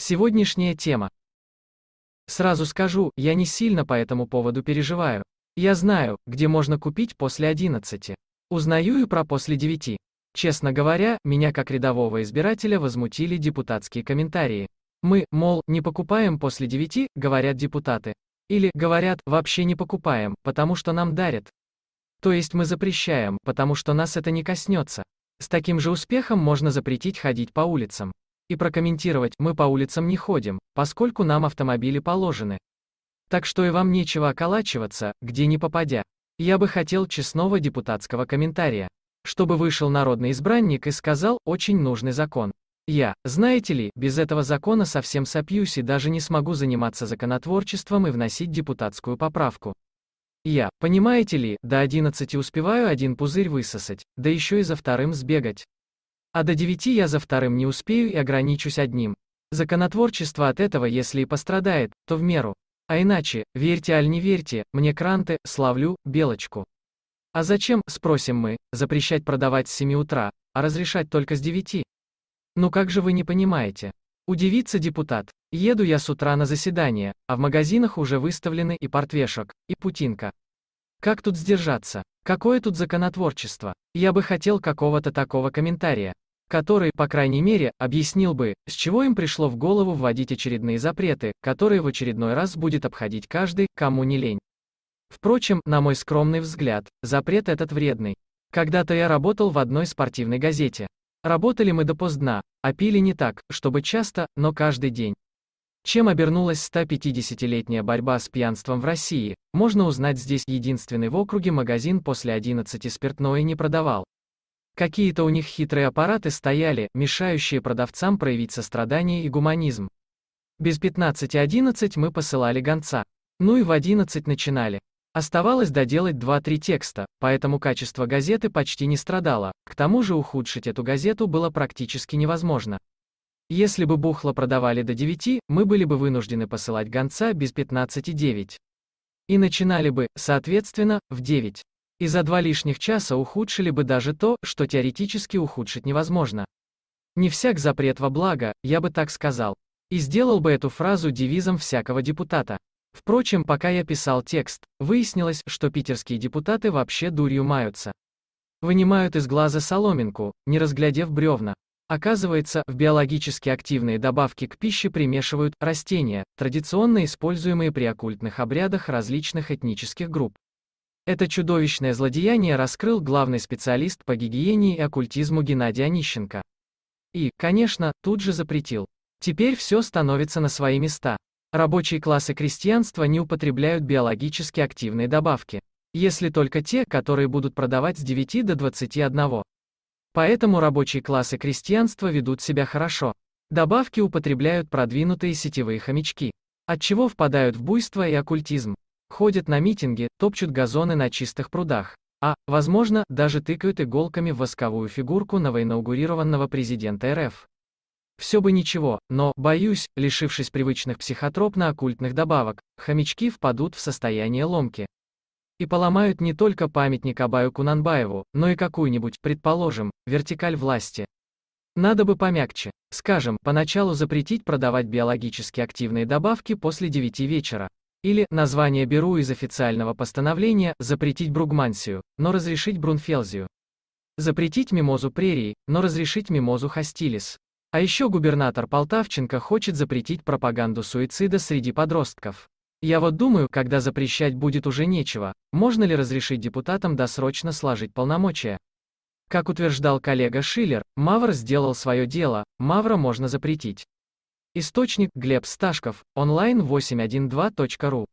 Сегодняшняя тема. Сразу скажу, я не сильно по этому поводу переживаю. Я знаю, где можно купить после 11. Узнаю и про после 9. Честно говоря, меня как рядового избирателя возмутили депутатские комментарии. Мы, мол, не покупаем после 9, говорят депутаты. Или, говорят, вообще не покупаем, потому что нам дарят. То есть мы запрещаем, потому что нас это не коснется. С таким же успехом можно запретить ходить по улицам и прокомментировать «мы по улицам не ходим, поскольку нам автомобили положены». Так что и вам нечего околачиваться, где не попадя. Я бы хотел честного депутатского комментария. Чтобы вышел народный избранник и сказал «очень нужный закон». Я, знаете ли, без этого закона совсем сопьюсь и даже не смогу заниматься законотворчеством и вносить депутатскую поправку. Я, понимаете ли, до 11 успеваю один пузырь высосать, да еще и за вторым сбегать. А до девяти я за вторым не успею и ограничусь одним. Законотворчество от этого, если и пострадает, то в меру. А иначе, верьте аль не верьте, мне кранты, славлю, белочку. А зачем, спросим мы, запрещать продавать с 7 утра, а разрешать только с 9? Ну как же вы не понимаете? Удивится депутат. Еду я с утра на заседание, а в магазинах уже выставлены и портвешек, и путинка. Как тут сдержаться? Какое тут законотворчество? Я бы хотел какого-то такого комментария который, по крайней мере, объяснил бы, с чего им пришло в голову вводить очередные запреты, которые в очередной раз будет обходить каждый, кому не лень. Впрочем, на мой скромный взгляд, запрет этот вредный. Когда-то я работал в одной спортивной газете. Работали мы допоздна, а пили не так, чтобы часто, но каждый день. Чем обернулась 150-летняя борьба с пьянством в России, можно узнать здесь единственный в округе магазин после 11 спиртное не продавал, Какие-то у них хитрые аппараты стояли, мешающие продавцам проявить сострадание и гуманизм. Без 15.11 мы посылали гонца. Ну и в 11 начинали. Оставалось доделать 2-3 текста, поэтому качество газеты почти не страдало, к тому же ухудшить эту газету было практически невозможно. Если бы бухло продавали до 9, мы были бы вынуждены посылать гонца без 15.9. И начинали бы, соответственно, в 9. И за два лишних часа ухудшили бы даже то, что теоретически ухудшить невозможно. Не всяк запрет во благо, я бы так сказал. И сделал бы эту фразу девизом всякого депутата. Впрочем, пока я писал текст, выяснилось, что питерские депутаты вообще дурью маются. Вынимают из глаза соломинку, не разглядев бревна. Оказывается, в биологически активные добавки к пище примешивают растения, традиционно используемые при оккультных обрядах различных этнических групп. Это чудовищное злодеяние раскрыл главный специалист по гигиене и оккультизму Геннадий Онищенко. И, конечно, тут же запретил. Теперь все становится на свои места. Рабочие классы крестьянства не употребляют биологически активные добавки. Если только те, которые будут продавать с 9 до 21. Поэтому рабочие классы крестьянства ведут себя хорошо. Добавки употребляют продвинутые сетевые хомячки, отчего впадают в буйство и оккультизм ходят на митинги, топчут газоны на чистых прудах, а, возможно, даже тыкают иголками в восковую фигурку новоинаугурированного президента РФ. Все бы ничего, но, боюсь, лишившись привычных психотропно-оккультных добавок, хомячки впадут в состояние ломки. И поломают не только памятник Абаю Кунанбаеву, но и какую-нибудь, предположим, вертикаль власти. Надо бы помягче. Скажем, поначалу запретить продавать биологически активные добавки после 9 вечера. Или название беру из официального постановления запретить бругмансию, но разрешить брунфелзию. Запретить мимозу прерии, но разрешить мимозу хостилис. А еще губернатор Полтавченко хочет запретить пропаганду суицида среди подростков. Я вот думаю, когда запрещать будет уже нечего, можно ли разрешить депутатам досрочно сложить полномочия? Как утверждал коллега Шиллер, Мавр сделал свое дело, Мавра можно запретить. Источник Глеб Сташков, онлайн 812.ру